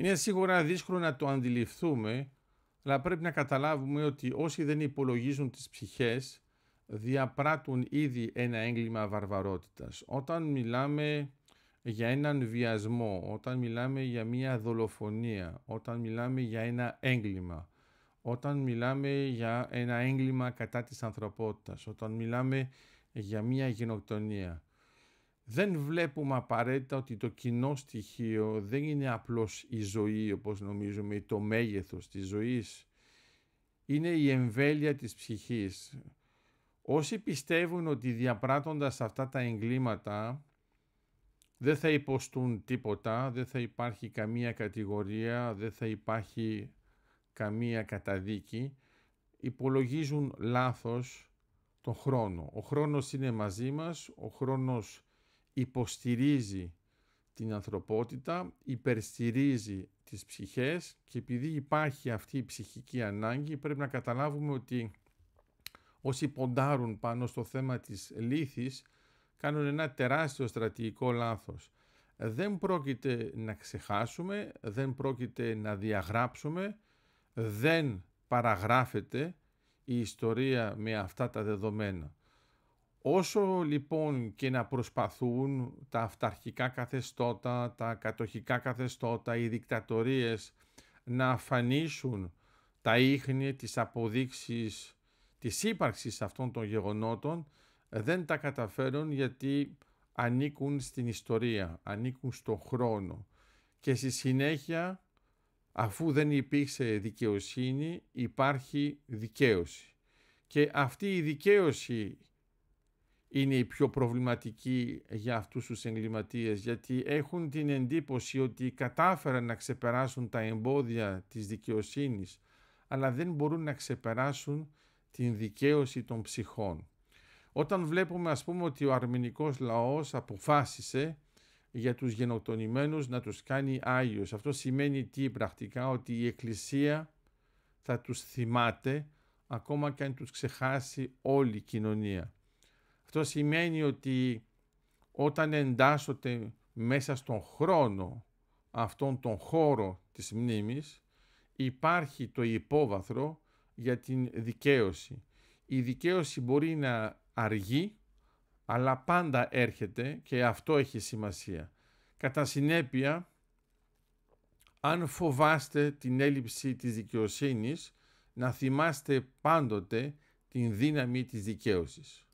Είναι σίγουρα δύσκολο να το αντιληφθούμε, αλλά πρέπει να καταλάβουμε ότι όσοι δεν υπολογίζουν τις ψυχές διαπράττουν ήδη ένα έγκλημα βαρβαρότητας. Όταν μιλάμε για έναν βιασμό, όταν μιλάμε για μια δολοφονία, όταν μιλάμε για ένα έγκλημα, όταν μιλάμε για ένα έγκλημα κατά της ανθρωπότητας, όταν μιλάμε για μια γενοκτονία, δεν βλέπουμε απαραίτητα ότι το κοινό στοιχείο δεν είναι απλώς η ζωή όπως νομίζουμε, το μέγεθος της ζωής. Είναι η εμβέλεια της ψυχής. Όσοι πιστεύουν ότι διαπράττοντας αυτά τα εγκλήματα δεν θα υποστούν τίποτα, δεν θα υπάρχει καμία κατηγορία, δεν θα υπάρχει καμία καταδίκη, υπολογίζουν λάθος τον χρόνο. Ο χρόνος είναι μαζί μας, ο χρόνος υποστηρίζει την ανθρωπότητα, υπερστηρίζει τις ψυχές και επειδή υπάρχει αυτή η ψυχική ανάγκη πρέπει να καταλάβουμε ότι όσοι ποντάρουν πάνω στο θέμα της λύθης κάνουν ένα τεράστιο στρατηγικό λάθος. Δεν πρόκειται να ξεχάσουμε, δεν πρόκειται να διαγράψουμε, δεν παραγράφεται η ιστορία με αυτά τα δεδομένα. Όσο λοιπόν και να προσπαθούν τα αυταρχικά καθεστώτα, τα κατοχικά καθεστώτα, οι δικτατορίες να αφανίσουν τα ίχνη της αποδείξης της ύπαρξης αυτών των γεγονότων, δεν τα καταφέρουν γιατί ανήκουν στην ιστορία, ανήκουν στον χρόνο. Και στη συνέχεια, αφού δεν υπήρξε δικαιοσύνη, υπάρχει δικαίωση. Και αυτή η δικαίωση είναι η πιο προβληματική για αυτούς τους εγκληματίες γιατί έχουν την εντύπωση ότι κατάφεραν να ξεπεράσουν τα εμπόδια της δικαιοσύνης αλλά δεν μπορούν να ξεπεράσουν την δικαίωση των ψυχών. Όταν βλέπουμε ας πούμε ότι ο αρμενικός λαός αποφάσισε για τους γενοκτονημένους να τους κάνει Άγιος. Αυτό σημαίνει πρακτικά ότι η Εκκλησία θα τους θυμάται ακόμα και αν τους ξεχάσει όλη η κοινωνία. Αυτό σημαίνει ότι όταν εντάσσονται μέσα στον χρόνο αυτόν τον χώρο της μνήμης υπάρχει το υπόβαθρο για την δικαίωση. Η δικαίωση μπορεί να αργεί αλλά πάντα έρχεται και αυτό έχει σημασία. Κατά συνέπεια, αν φοβάστε την έλλειψη της δικαιοσύνης, να θυμάστε πάντοτε την δύναμη της δικαίωσης.